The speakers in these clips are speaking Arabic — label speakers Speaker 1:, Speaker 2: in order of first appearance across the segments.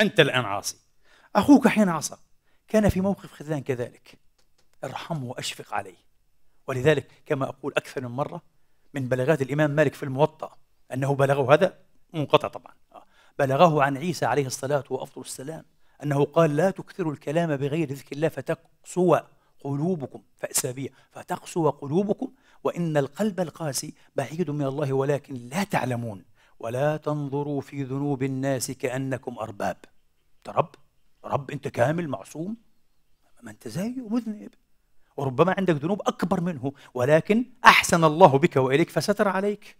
Speaker 1: أنت الآن عاصي أخوك حين عصى كان في موقف خذلان كذلك ارحمه وأشفق عليه ولذلك كما أقول أكثر من مرة من بلاغات الإمام مالك في الموطأ أنه بلغه هذا منقطع طبعا آه. بلغه عن عيسى عليه الصلاة وأفضل السلام أنه قال لا تكثروا الكلام بغير ذكر الله فتقسو قلوبكم فأسابية فتقسو قلوبكم وإن القلب القاسي بعيد من الله ولكن لا تعلمون ولا تنظروا في ذنوب الناس كأنكم أرباب أنت رب رب أنت كامل معصوم ما أنت زيه مذنب وربما عندك ذنوب أكبر منه ولكن أحسن الله بك وإليك فستر عليك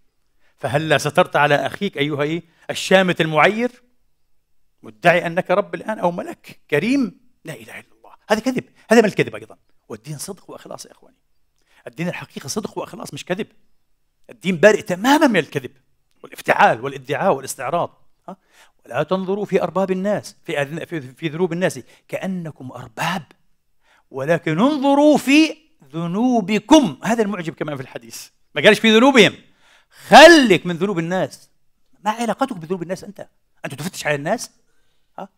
Speaker 1: فهلا سترت على أخيك أيها إيه؟ الشامت المعير مدعي أنك رب الآن أو ملك كريم لا إله إلا الله هذا كذب هذا من الكذب أيضا والدين صدق وإخلاص يا إخواني الدين الحقيقي صدق وإخلاص مش كذب الدين بارئ تماما من الكذب والافتعال والادعاء والاستعراض ولا تنظروا في أرباب الناس في, في ذنوب الناس كأنكم أرباب ولكن انظروا في ذنوبكم هذا المعجب كمان في الحديث ما قالش في ذنوبهم خلك من ذنوب الناس ما علاقتك بذنوب الناس أنت أنت تفتش على الناس ها؟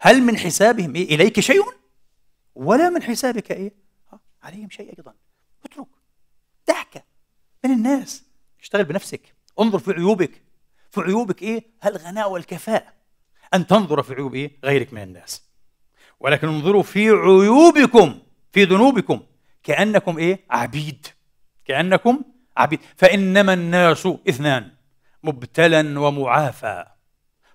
Speaker 1: هل من حسابهم إيه؟ إليك شيء ولا من حسابك إيه؟ ها؟ عليهم شيء أيضا اترك دعك من الناس اشتغل بنفسك انظر في عيوبك في عيوبك ايه؟ الغناء والكفاءة أن تنظر في عيوب إيه؟ غيرك من الناس ولكن انظروا في عيوبكم في ذنوبكم كأنكم إيه؟ عبيد كأنكم عبيد فإنما الناس اثنان مبتلى ومعافى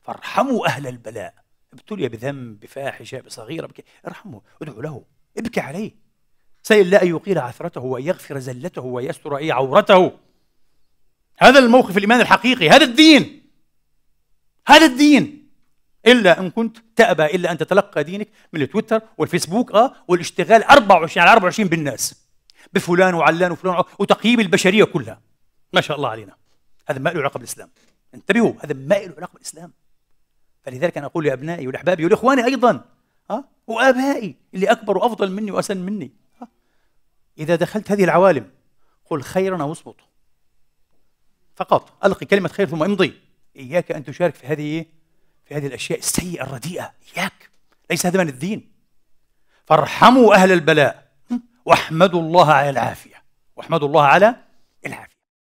Speaker 1: فارحموا أهل البلاء ابتلي بذنب بفاحشة بصغيرة بك... ارحمه ادعو له ابكي عليه سيل الله أن يقيل عثرته وأن يغفر زلته ويستر إيه عورته هذا الموقف الإيمان الحقيقي هذا الدين هذا الدين إلا إن كنت تأبى إلا أن تتلقى دينك من التويتر والفيسبوك آه والاشتغال 24 على 24 بالناس بفلان وعلان وفلان وتقييم البشرية كلها ما شاء الله علينا هذا ما له علاقة بالإسلام انتبهوا هذا ما له علاقة بالإسلام فلذلك أنا أقول لأبنائي ولأحبابي ولإخواني أيضا ها آه، وآبائي اللي أكبر وأفضل مني وأسن مني ها؟ آه. إذا دخلت هذه العوالم قل خيرا واصمت فقط ألقي كلمة خير ثم امضي إياك أن تشارك في هذه في هذه الأشياء السيئة الرديئة إياك ليس هذا من الدين فارحموا أهل البلاء واحمدوا الله على العافية واحمدوا الله على العافية